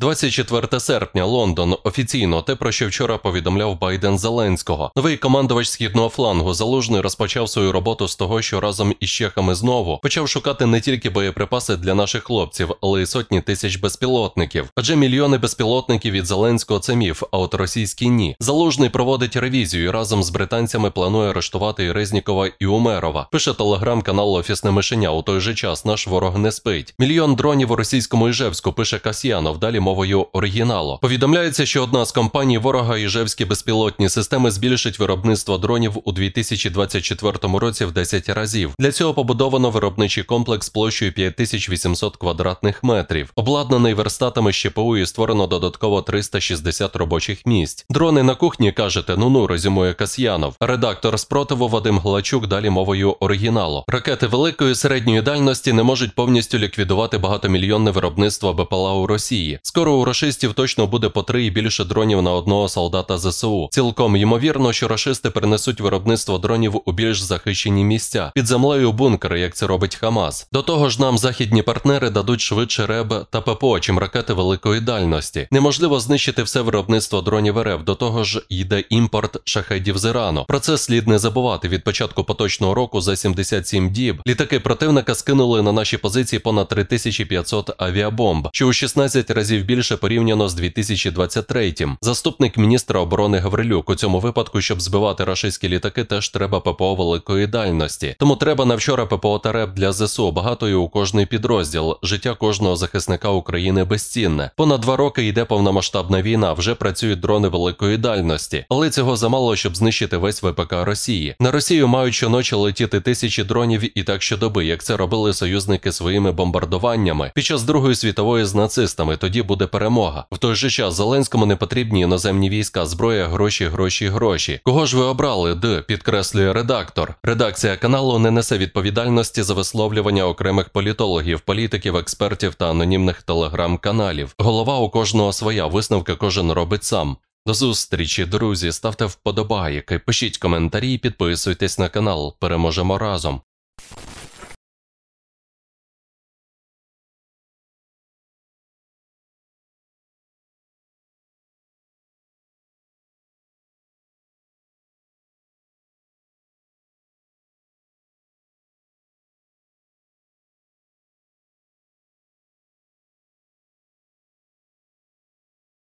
24 серпня Лондон офіційно те, про що вчора повідомляв Байден Зеленського. Новий командувач східного флангу залужний розпочав свою роботу з того, що разом із чехами знову почав шукати не тільки боєприпаси для наших хлопців, але й сотні тисяч безпілотників. Адже мільйони безпілотників від Зеленського це міф, а от російські ні. Залужний проводить ревізію і разом з британцями планує арештувати і Резнікова і Умерова. Пише телеграм-канал Офісне Мишеня. У той же час наш ворог не спить. Мільйон дронів у російському Іжевську пише Касьянов. Далі мовою оригіналу. Повідомляється, що одна з компаній ворога Іжевські безпілотні системи збільшить виробництво дронів у 2024 році в 10 разів. Для цього побудовано виробничий комплекс площею 5800 квадратних метрів, обладнаний верстатами ЩПУ і створено додатково 360 робочих місць. Дрони на кухні кажете, ну ну резюмує Касьянов. Редактор спротиву Вадим Глачук далі мовою оригіналу. Ракети великої середньої дальності не можуть повністю ліквідувати багатомільйонне виробництво БПЛА у Росії. Скоро у рашистів точно буде по три і більше дронів на одного солдата ЗСУ. Цілком ймовірно, що рашисти перенесуть виробництво дронів у більш захищені місця під землею бункери, як це робить Хамас. До того ж, нам західні партнери дадуть швидше РЕБ та ППО, чим ракети великої дальності. Неможливо знищити все виробництво дронів РФ. До того ж, йде імпорт шахедів з Ірану. Про це слід не забувати. Від початку поточного року за 77 діб літаки противника скинули на наші позиції понад 3500 авіабомб, що у 16 разів більше порівняно з 2023 Заступник міністра оборони Гаврилюк у цьому випадку, щоб збивати рашистські літаки, теж треба ППО великої дальності. Тому треба на вчора ППО та РЕП для ЗСУ багато у кожний підрозділ. Життя кожного захисника України безцінне. Понад два роки йде повномасштабна війна. Вже працюють дрони великої дальності, але цього замало, щоб знищити весь ВПК Росії. На Росію мають щоночі летіти тисячі дронів і так щодоби, як це робили союзники своїми бомбардуваннями під час Другої світової з нацистами. Тоді буде перемога. В той же час Зеленському не потрібні іноземні війська, зброя, гроші, гроші, гроші. Кого ж ви обрали? Д підкреслює редактор. Редакція каналу не несе відповідальності за висловлювання окремих політологів, політиків, експертів та анонімних телеграм-каналів. Голова у кожного своя висновки кожен робить сам. До зустрічі, друзі, ставте вподобайки, пишіть коментарі, і підписуйтесь на канал. Переможемо разом.